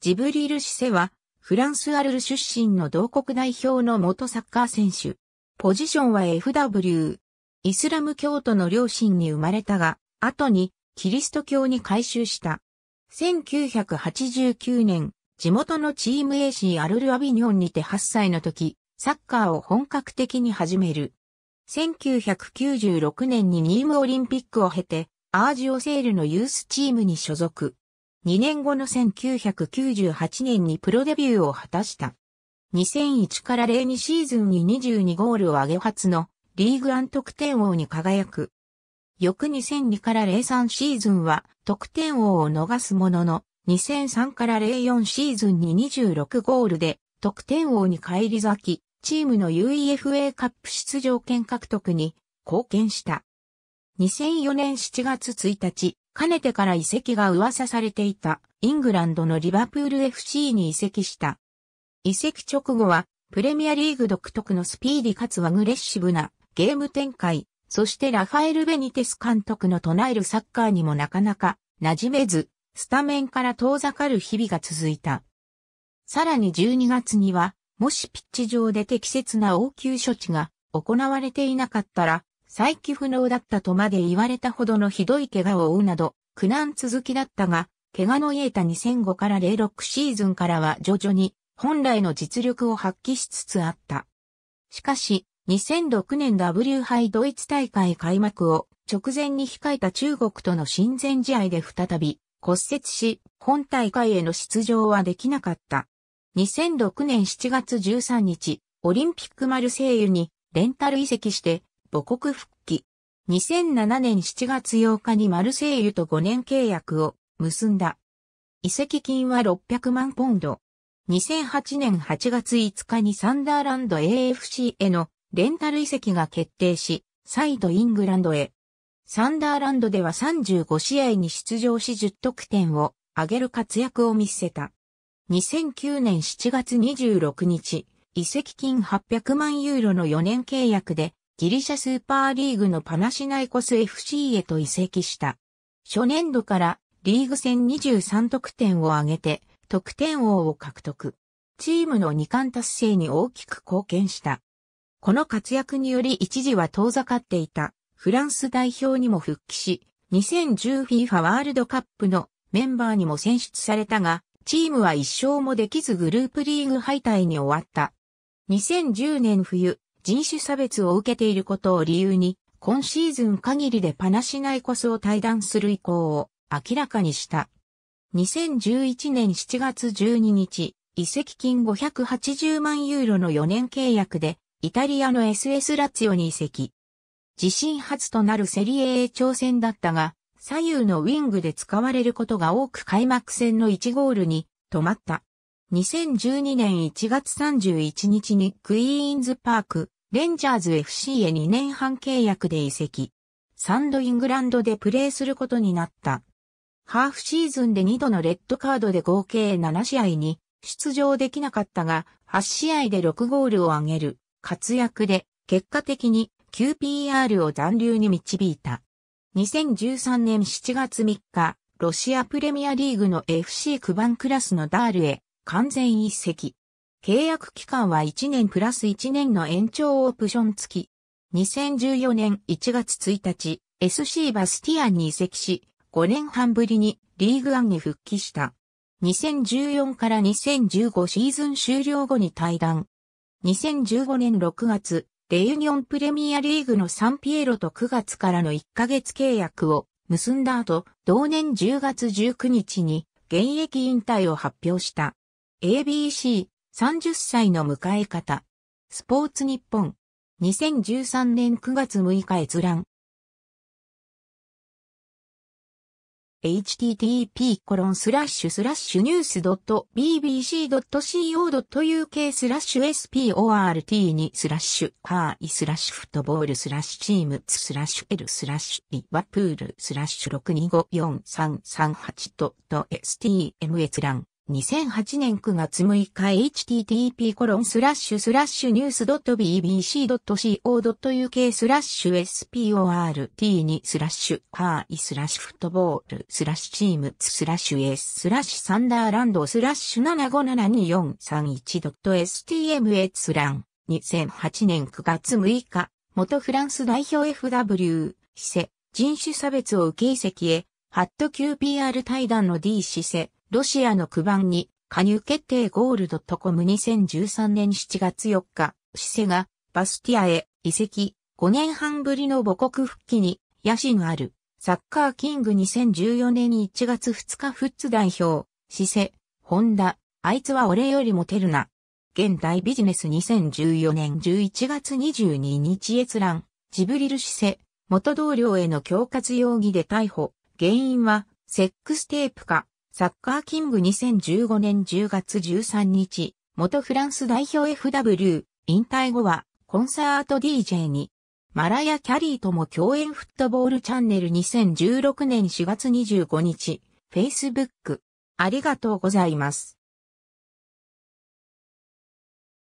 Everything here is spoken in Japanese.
ジブリール・シセは、フランス・アルル出身の同国代表の元サッカー選手。ポジションは FW。イスラム教徒の両親に生まれたが、後にキリスト教に改宗した。1989年、地元のチーム AC アルル・アビニョンにて8歳の時、サッカーを本格的に始める。1996年にニームオリンピックを経て、アージオセールのユースチームに所属。2年後の1998年にプロデビューを果たした。2001から02シーズンに22ゴールを挙げ初のリーグアン得点王に輝く。翌2002から03シーズンは得点王を逃すものの、2003から04シーズンに26ゴールで得点王に返り咲き、チームの UEFA カップ出場権獲得に貢献した。2004年7月1日、かねてから移籍が噂されていたイングランドのリバプール FC に移籍した。移籍直後はプレミアリーグ独特のスピーディかつアグレッシブなゲーム展開、そしてラファエル・ベニテス監督の唱えるサッカーにもなかなか馴染めず、スタメンから遠ざかる日々が続いた。さらに12月には、もしピッチ上で適切な応急処置が行われていなかったら、再起不能だったとまで言われたほどのひどい怪我を負うなど、苦難続きだったが、怪我のえた2005から06シーズンからは徐々に本来の実力を発揮しつつあった。しかし、2006年 W 杯ドイツ大会開幕を直前に控えた中国との親善試合で再び骨折し、本大会への出場はできなかった。2006年7月13日、オリンピックマルセイユにレンタル移籍して母国復帰。2007年7月8日にマルセイユと5年契約を結んだ。移籍金は600万ポンド。2008年8月5日にサンダーランド AFC へのレンタル移籍が決定し、再度イングランドへ。サンダーランドでは35試合に出場し10得点を挙げる活躍を見せた。2009年7月26日、移籍金800万ユーロの4年契約でギリシャスーパーリーグのパナシナイコス FC へと移籍した。初年度からリーグ戦23得点を挙げて得点王を獲得。チームの2冠達成に大きく貢献した。この活躍により一時は遠ざかっていたフランス代表にも復帰し、2 0 1 0ィ i ファワールドカップのメンバーにも選出されたが、チームは一勝もできずグループリーグ敗退に終わった。2010年冬、人種差別を受けていることを理由に、今シーズン限りでパナシナイコスを退団する意向を明らかにした。2011年7月12日、移籍金580万ユーロの4年契約で、イタリアの SS ラツィオに移籍。自身初となるセリエ A 挑戦だったが、左右のウィングで使われることが多く開幕戦の1ゴールに止まった。2012年1月31日にクイーンズパークレンジャーズ FC へ2年半契約で移籍。サンドイングランドでプレーすることになった。ハーフシーズンで2度のレッドカードで合計7試合に出場できなかったが、8試合で6ゴールを挙げる活躍で、結果的に QPR を残留に導いた。2013年7月3日、ロシアプレミアリーグの FC クバンクラスのダールへ完全移籍。契約期間は1年プラス1年の延長オプション付き。2014年1月1日、SC バスティアンに移籍し、5年半ぶりにリーグワンに復帰した。2014から2015シーズン終了後に退団。2015年6月、レユニオンプレミアリーグのサンピエロと9月からの1ヶ月契約を結んだ後、同年10月19日に現役引退を発表した。ABC 30歳の迎え方。スポーツ日本。2013年9月6日閲覧。http コロンスラッシュスラッシュニュース .bbc.co.uk スラッシュ sport にスラッシュカーイスラッシュフットボールスラッシュチームスラッシュ L スラッシュリプールスラッシュ6254338ト STM 閲覧。2008年9月6日 http コロンスラッシュスラッシュニュース .bbc.co.uk スラッシュ sport にスラッシュハーイスラッシュフットボールスラッシュチームスラッシュ s スラッシュサンダーランドスラッシュ 757241.stm ラン2008年9月6日元フランス代表 FW 施設人種差別を受け遺跡へハット QPR 対談の D 施設ロシアの区番に加入決定ゴールドトコム2013年7月4日、シセがバスティアへ移籍5年半ぶりの母国復帰に野心あるサッカーキング2014年1月2日フッツ代表、シセ、ホンダ、あいつは俺よりモテるな。現代ビジネス2014年11月22日閲覧、ジブリルシセ、元同僚への恐喝容疑で逮捕、原因は、セックステープか、サッカーキング2015年10月13日、元フランス代表 FW、引退後は、コンサート DJ に、マラヤ・キャリーとも共演フットボールチャンネル2016年4月25日、Facebook。ありがとうございます。